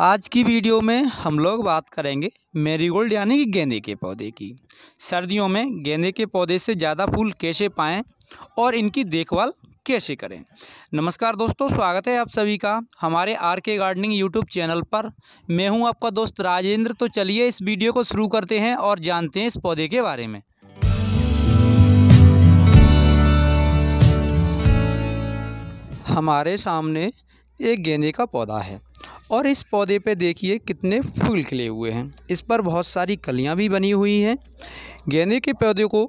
आज की वीडियो में हम लोग बात करेंगे मेरीगोल्ड यानी कि गेंदे के पौधे की सर्दियों में गेंदे के पौधे से ज़्यादा फूल कैसे पाएँ और इनकी देखभाल कैसे करें नमस्कार दोस्तों स्वागत है आप सभी का हमारे आर के गार्डनिंग यूट्यूब चैनल पर मैं हूं आपका दोस्त राजेंद्र तो चलिए इस वीडियो को शुरू करते हैं और जानते हैं इस पौधे के बारे में हमारे सामने एक गेंदे का पौधा है और इस पौधे पे देखिए कितने फूल खिले हुए हैं इस पर बहुत सारी कलियां भी बनी हुई हैं गेंदे के पौधे को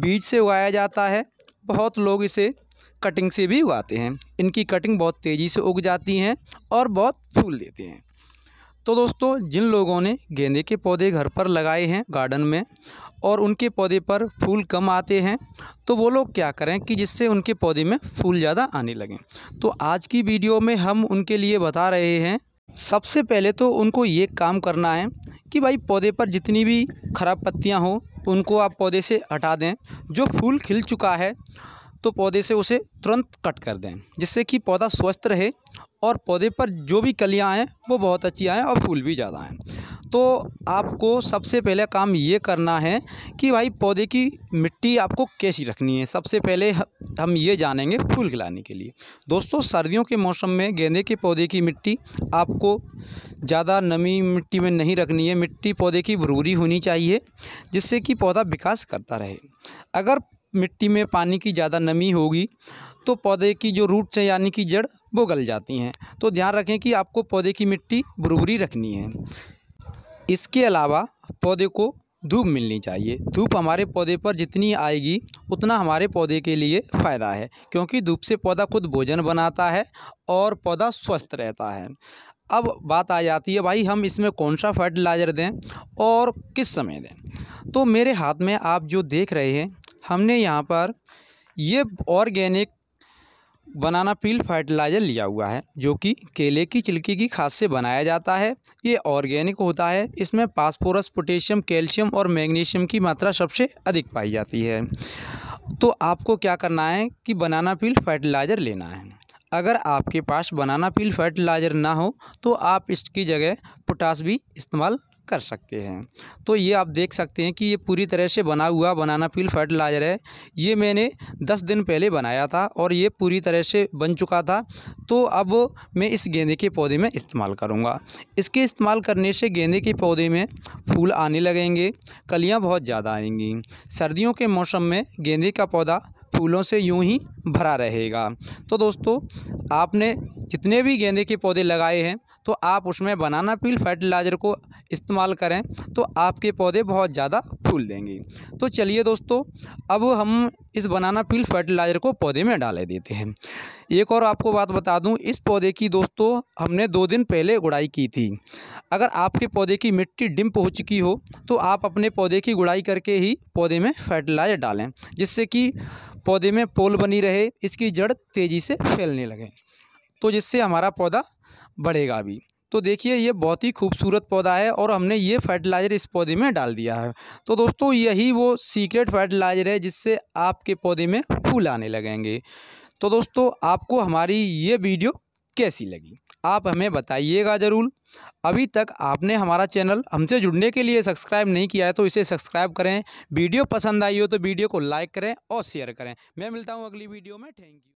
बीज से उगाया जाता है बहुत लोग इसे कटिंग से भी उगाते हैं इनकी कटिंग बहुत तेज़ी से उग जाती हैं और बहुत फूल देते हैं तो दोस्तों जिन लोगों ने गेंदे के पौधे घर पर लगाए हैं गार्डन में और उनके पौधे पर फूल कम आते हैं तो वो लोग क्या करें कि जिससे उनके पौधे में फूल ज़्यादा आने लगें तो आज की वीडियो में हम उनके लिए बता रहे हैं सबसे पहले तो उनको ये काम करना है कि भाई पौधे पर जितनी भी खराब पत्तियां हों उनको आप पौधे से हटा दें जो फूल खिल चुका है तो पौधे से उसे तुरंत कट कर दें जिससे कि पौधा स्वस्थ रहे और पौधे पर जो भी कलियां आएँ वो बहुत अच्छी आएँ और फूल भी ज़्यादा आएँ तो आपको सबसे पहले काम ये करना है कि भाई पौधे की मिट्टी आपको कैसी रखनी है सबसे पहले हम ये जानेंगे फूल खिलाने के लिए दोस्तों सर्दियों के मौसम में गेंदे के पौधे की मिट्टी आपको ज़्यादा नमी मिट्टी में नहीं रखनी है मिट्टी पौधे की भरूरी होनी चाहिए जिससे कि पौधा विकास करता रहे अगर मिट्टी में पानी की ज़्यादा नमी होगी तो पौधे की जो रूट्स हैं यानी कि जड़ वो गल जाती हैं तो ध्यान रखें कि आपको पौधे की मिट्टी भुरभुरी रखनी है इसके अलावा पौधे को धूप मिलनी चाहिए धूप हमारे पौधे पर जितनी आएगी उतना हमारे पौधे के लिए फ़ायदा है क्योंकि धूप से पौधा खुद भोजन बनाता है और पौधा स्वस्थ रहता है अब बात आ जाती है भाई हम इसमें कौन सा फर्टिलाइज़र दें और किस समय दें तो मेरे हाथ में आप जो देख रहे हैं हमने यहाँ पर ये ऑर्गेनिक बनाना पील फर्टिलाइज़र लिया हुआ है जो कि केले की चिलकी की खाद से बनाया जाता है ये ऑर्गेनिक होता है इसमें पासपोरस पोटेशियम कैल्शियम और मैग्नीशियम की मात्रा सबसे अधिक पाई जाती है तो आपको क्या करना है कि बनाना पील फर्टिलाइज़र लेना है अगर आपके पास बनाना पील फर्टिलाइज़र ना हो तो आप इसकी जगह पोटास भी इस्तेमाल कर सकते हैं तो ये आप देख सकते हैं कि ये पूरी तरह से बना हुआ बनाना पील फर्टिलाइज़र है ये मैंने दस दिन पहले बनाया था और ये पूरी तरह से बन चुका था तो अब मैं इस गेंदे के पौधे में इस्तेमाल करूँगा इसके इस्तेमाल करने से गेंदे के पौधे में फूल आने लगेंगे कलियाँ बहुत ज़्यादा आएंगी सर्दियों के मौसम में गेंदे का पौधा फूलों से यूं ही भरा रहेगा तो दोस्तों आपने जितने भी गेंदे के पौधे लगाए हैं तो आप उसमें बनाना पील फर्टिलाइज़र को इस्तेमाल करें तो आपके पौधे बहुत ज़्यादा फूल देंगे तो चलिए दोस्तों अब हम इस बनाना पील फर्टिलाइज़र को पौधे में डाले देते हैं एक और आपको बात बता दूं इस पौधे की दोस्तों हमने दो दिन पहले गुड़ाई की थी अगर आपके पौधे की मिट्टी डिम्प हो चुकी हो तो आप अपने पौधे की गुड़ाई करके ही पौधे में फर्टिलाइज़र डालें जिससे कि पौधे में पोल बनी रहे इसकी जड़ तेज़ी से फैलने लगे तो जिससे हमारा पौधा बढ़ेगा भी तो देखिए ये बहुत ही खूबसूरत पौधा है और हमने ये फर्टिलाइज़र इस पौधे में डाल दिया है तो दोस्तों यही वो सीक्रेट फर्टिलाइज़र है जिससे आपके पौधे में फूल आने लगेंगे तो दोस्तों आपको हमारी ये वीडियो कैसी लगी आप हमें बताइएगा ज़रूर अभी तक आपने हमारा चैनल हमसे जुड़ने के लिए सब्सक्राइब नहीं किया है तो इसे सब्सक्राइब करें वीडियो पसंद आई हो तो वीडियो को लाइक करें और शेयर करें मैं मिलता हूँ अगली वीडियो में थैंक यू